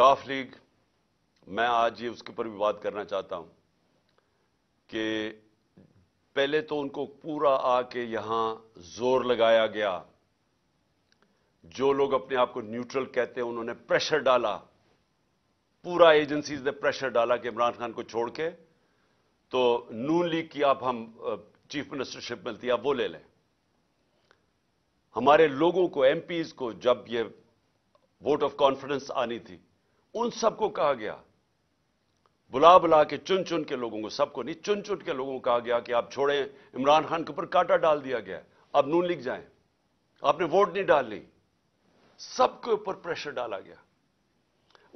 काफ league मैं आज ये उसके ऊपर भी बात करना चाहता हूं कि पहले तो उनको पूरा आके यहां जोर लगाया गया जो लोग अपने आप को न्यूट्रल कहते हैं उन्होंने प्रेशर डाला पूरा एजेंसीज ने प्रेशर डाला कि इमरान खान को छोड़ के तो नून लीग की आप हम चीफ मिनिस्टरशिप मिलती है आप वो ले लें हमारे लोगों को एमपीज को जब ये वोट ऑफ कॉन्फिडेंस आनी थी उन सबको कहा गया बुला बुला के चुन चुन के लोगों को सबको नहीं चुन चुन के लोगों को कहा गया कि आप छोड़ें इमरान खान के ऊपर कांटा डाल दिया गया अब नून लिख जाए आपने वोट नहीं डालनी सबके ऊपर प्रेशर डाला गया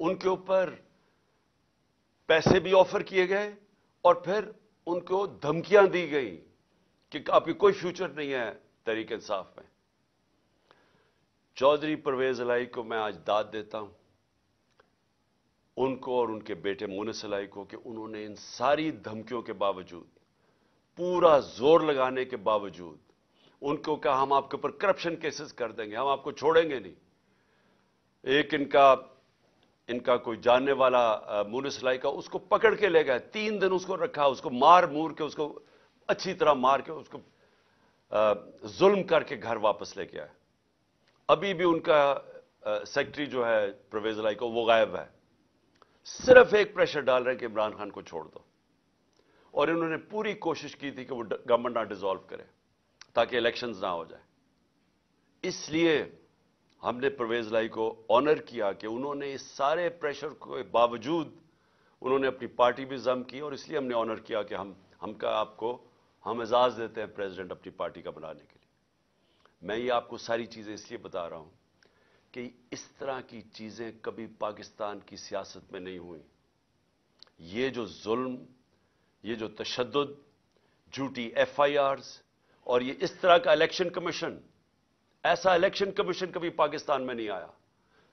उनके ऊपर पैसे भी ऑफर किए गए और फिर उनको धमकियां दी गई कि आपकी कोई फ्यूचर नहीं है तरीके इंसाफ में चौधरी परवेज लाई को मैं आज दाद देता हूं उनको और उनके बेटे मुनसलाई को कि उन्होंने इन सारी धमकियों के बावजूद पूरा जोर लगाने के बावजूद उनको कहा हम आपके ऊपर करप्शन केसेस कर देंगे हम आपको छोड़ेंगे नहीं एक इनका इनका कोई जानने वाला मुनसलाई का उसको पकड़ के ले गए तीन दिन उसको रखा उसको मार मूर के उसको अच्छी तरह मार के उसको जुल्म करके घर वापस लेके आए अभी भी उनका सेक्रेटरी जो है प्रवेज लाई को वो गायब है सिर्फ एक प्रेशर डाल रहे हैं कि इमरान खान को छोड़ दो और इन्होंने पूरी कोशिश की थी कि वो गवर्नमेंट ना डिजॉल्व करे ताकि इलेक्शंस ना हो जाए इसलिए हमने परवेज लाई को ऑनर किया कि उन्होंने इस सारे प्रेशर के बावजूद उन्होंने अपनी पार्टी भी जम की और इसलिए हमने ऑनर किया कि हम हमका आपको हम एजाज़ देते हैं प्रेसिडेंट अपनी पार्टी का बनाने के लिए मैं ये आपको सारी चीज़ें इसलिए बता रहा हूं कि इस तरह की चीज़ें कभी पाकिस्तान की सियासत में नहीं हुई ये जो जुल्म ये जो तशद झूठी एफ आई आर और ये इस तरह का इलेक्शन कमीशन ऐसा इलेक्शन कमीशन कभी पाकिस्तान में नहीं आया